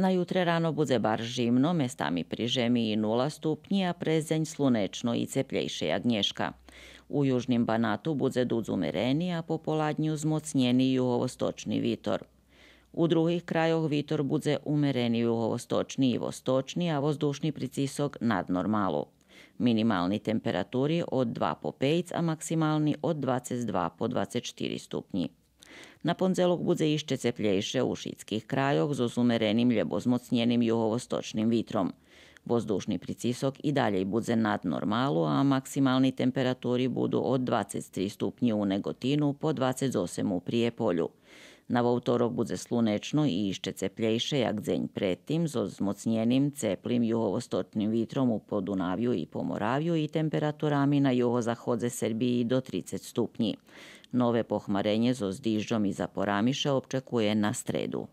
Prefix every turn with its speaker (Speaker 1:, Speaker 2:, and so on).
Speaker 1: Na jutre rano bude bar žimno, mestami pri i 0 stupnji, a Prezenj slunečno i ceplejšie jagnješka. U južnim Banatu bude dud umereni, a po poladnju zmocnjeni jugovostočni vitor. U drugih krajoh vitor bude umereni juhovostočni i vostočni, a vozdušni pricisok nad normalu. Minimalni temperaturi od 2 po 5, a maksimalni od 22 po 24 stupnji. Na pondelok bude išće cepljejše u šitskih krajok z uzumerenim ljebozmocnjenim juhovostočnim vitrom. Vozdušni pricisok i dalje bude nad normalu, a maksimalni temperaturi budu od 23 stupnji u Negotinu po 28 u Prijepolju. Na Navoutorok bude slunečno i išće cepljejše, jak dzenj pretim, s ozmocnjenim, ceplim juhovostotnim vitrom u Podunavju i Pomoravju i temperaturami na juhozahodze Srbiji do 30 stupnji. Nove pohmarenje s ozdižđom i zaporamiše očekuje na stredu.